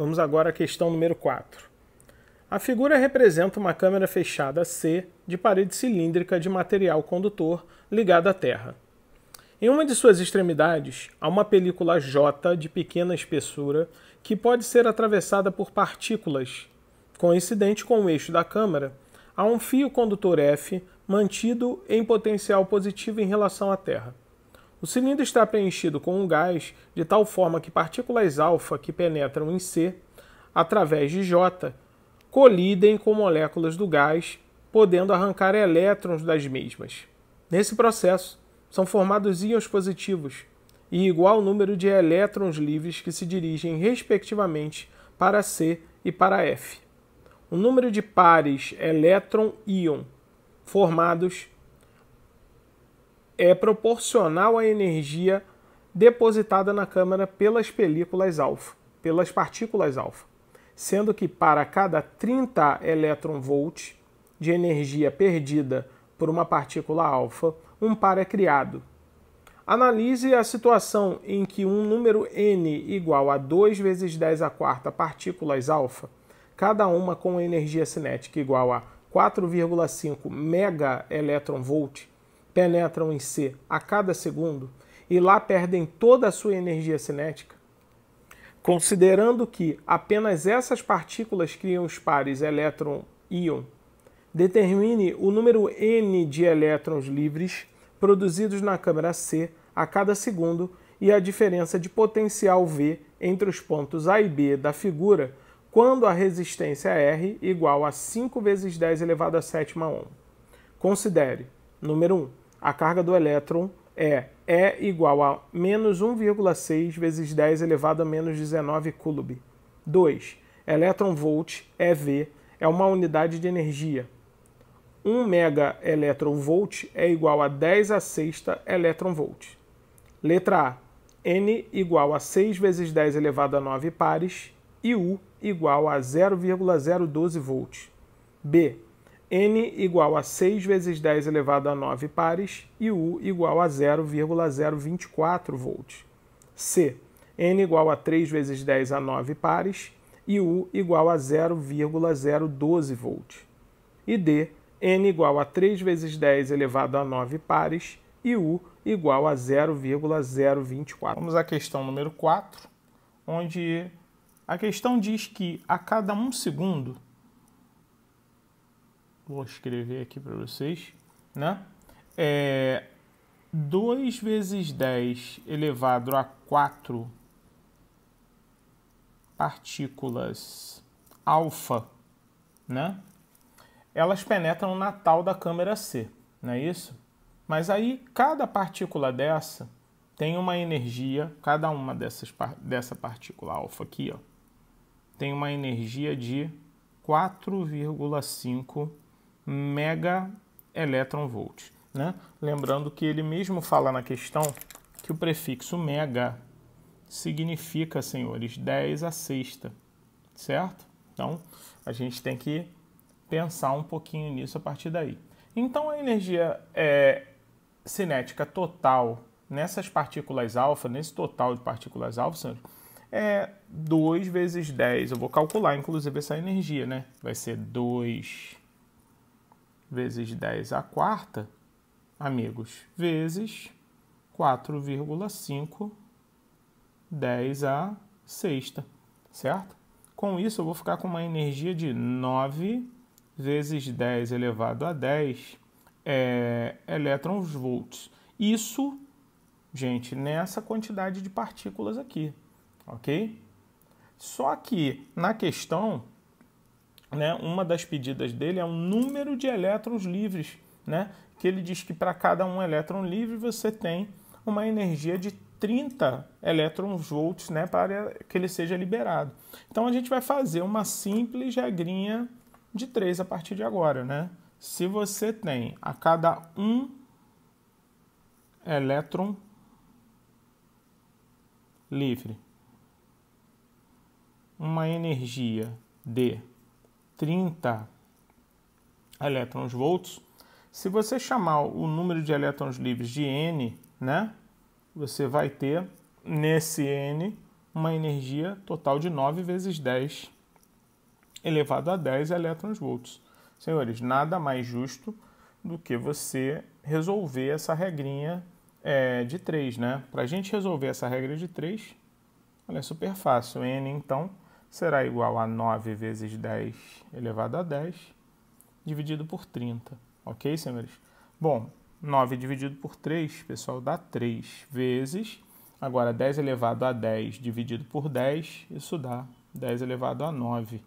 Vamos agora à questão número 4. A figura representa uma câmera fechada C de parede cilíndrica de material condutor ligada à Terra. Em uma de suas extremidades há uma película J de pequena espessura que pode ser atravessada por partículas. Coincidente com o eixo da câmera, há um fio condutor F mantido em potencial positivo em relação à Terra. O cilindro está preenchido com um gás de tal forma que partículas alfa que penetram em C através de J colidem com moléculas do gás, podendo arrancar elétrons das mesmas. Nesse processo, são formados íons positivos e igual número de elétrons livres que se dirigem respectivamente para C e para F. O número de pares elétron-íon formados é proporcional à energia depositada na câmara pelas películas alfa, pelas partículas alfa, sendo que para cada 30 elétron de energia perdida por uma partícula alfa, um par é criado. Analise a situação em que um número n igual a 2 vezes 10 a quarta partículas alfa, cada uma com energia cinética igual a 4,5 mega elétron penetram em C a cada segundo e lá perdem toda a sua energia cinética, considerando que apenas essas partículas criam os pares elétron-íon, determine o número n de elétrons livres produzidos na câmara C a cada segundo e a diferença de potencial V entre os pontos A e B da figura quando a resistência é R igual a 5 vezes 10 elevado a sétima ohm. Considere, número 1, a carga do elétron é E é igual a menos 1,6 vezes 10 elevado a menos 19 coulomb. 2. Elétron volt, EV, é uma unidade de energia. 1 mega elétron volt é igual a 10 a sexta elétron volt. Letra A. N igual a 6 vezes 10 elevado a 9 pares e U igual a 0,012 volts. B n igual a 6 vezes 10 elevado a 9 pares e U igual a 0,024 volts. C. n igual a 3 vezes 10 a 9 pares e U igual a 0,012 volts. E D. n igual a 3 vezes 10 elevado a 9 pares e U igual a 0,024. Vamos à questão número 4, onde a questão diz que a cada um segundo Vou escrever aqui para vocês, né? É 2 vezes 10 elevado a 4 partículas alfa, né? Elas penetram na tal da câmera C, não é isso? Mas aí cada partícula dessa tem uma energia, cada uma dessas dessa partícula alfa aqui, ó, tem uma energia de 4,5 mega elétron volt. Né? Lembrando que ele mesmo fala na questão que o prefixo mega significa, senhores, 10 a sexta, certo? Então, a gente tem que pensar um pouquinho nisso a partir daí. Então, a energia é, cinética total nessas partículas alfa, nesse total de partículas alfa, senhores, é 2 vezes 10. Eu vou calcular, inclusive, essa energia, né? Vai ser 2 vezes 10 a quarta, amigos, vezes 4,5, 10 a sexta, certo? Com isso, eu vou ficar com uma energia de 9 vezes 10 elevado a 10 é, elétrons volts. Isso, gente, nessa quantidade de partículas aqui, ok? Só que na questão né, uma das pedidas dele é o número de elétrons livres, né, que ele diz que para cada um elétron livre você tem uma energia de 30 elétrons volts né, para que ele seja liberado. Então a gente vai fazer uma simples regrinha de 3 a partir de agora. Né? Se você tem a cada um elétron livre uma energia de 30 elétrons volts. Se você chamar o número de elétrons livres de N, né, você vai ter nesse N uma energia total de 9 vezes 10 elevado a 10 elétrons volts. Senhores, nada mais justo do que você resolver essa regrinha é, de 3, né? Para a gente resolver essa regra de 3, ela é super fácil. N, então, será igual a 9 vezes 10 elevado a 10, dividido por 30. Ok, senhores? Bom, 9 dividido por 3, pessoal, dá 3 vezes. Agora, 10 elevado a 10 dividido por 10, isso dá 10 elevado a 9.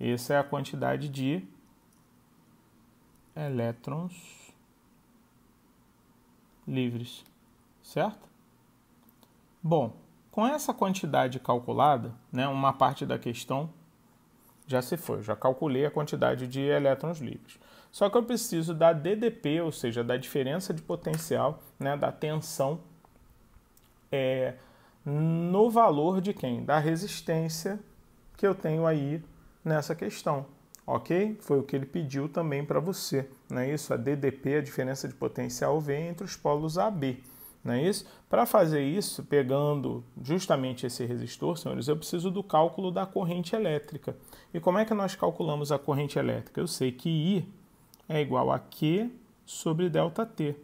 Essa é a quantidade de elétrons livres, certo? Bom, com essa quantidade calculada, né, uma parte da questão já se foi, já calculei a quantidade de elétrons livres. Só que eu preciso da DDP, ou seja, da diferença de potencial, né, da tensão, é, no valor de quem? Da resistência que eu tenho aí nessa questão, ok? Foi o que ele pediu também para você, não é isso? A DDP, a diferença de potencial V entre os polos AB não é isso? Para fazer isso, pegando justamente esse resistor, senhores, eu preciso do cálculo da corrente elétrica. E como é que nós calculamos a corrente elétrica? Eu sei que I é igual a Q sobre ΔT.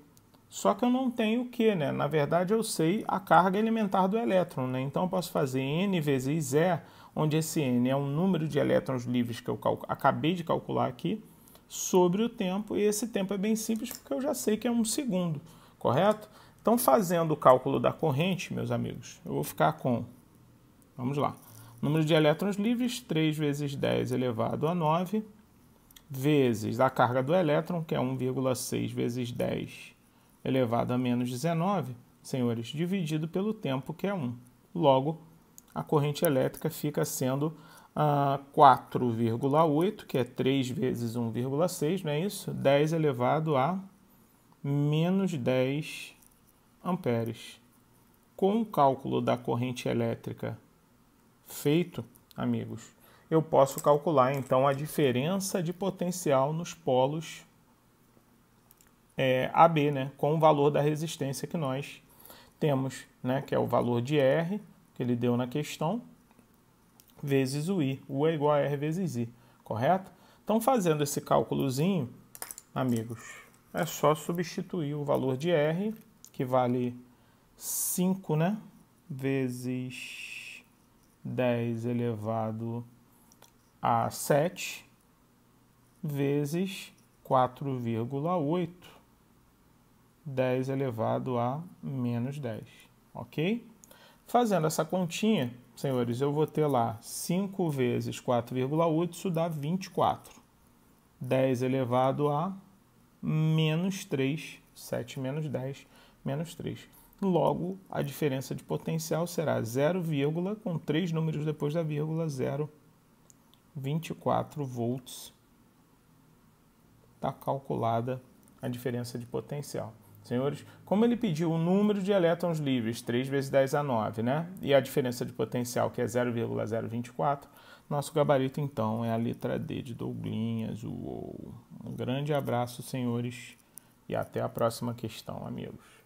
Só que eu não tenho o Q, né? Na verdade, eu sei a carga elementar do elétron, né? Então, eu posso fazer N vezes E, onde esse N é um número de elétrons livres que eu acabei de calcular aqui, sobre o tempo. E esse tempo é bem simples, porque eu já sei que é um segundo, correto? Então, fazendo o cálculo da corrente, meus amigos, eu vou ficar com, vamos lá, número de elétrons livres, 3 vezes 10 elevado a 9, vezes a carga do elétron, que é 1,6 vezes 10 elevado a menos 19, senhores, dividido pelo tempo, que é 1. Logo, a corrente elétrica fica sendo ah, 4,8, que é 3 vezes 1,6, não é isso? 10 elevado a menos 10 amperes. Com o cálculo da corrente elétrica feito, amigos, eu posso calcular então a diferença de potencial nos polos é, AB, né, com o valor da resistência que nós temos, né, que é o valor de R que ele deu na questão, vezes o I. U é igual a R vezes I, correto? Então, fazendo esse cálculozinho, amigos, é só substituir o valor de R que vale 5, né? Vezes 10 elevado a 7, vezes 4,8. 10 elevado a menos 10, ok? Fazendo essa continha, senhores, eu vou ter lá 5 vezes 4,8, isso dá 24. 10 elevado a menos 3, 7 menos 10, menos 3. Logo, a diferença de potencial será 0, com três números depois da vírgula, 0,24 volts. Está calculada a diferença de potencial. Senhores, como ele pediu o número de elétrons livres, 3 vezes 10 a 9, né? E a diferença de potencial, que é 0,024, nosso gabarito, então, é a letra D de Douglinhas. Uou. Um grande abraço, senhores, e até a próxima questão, amigos.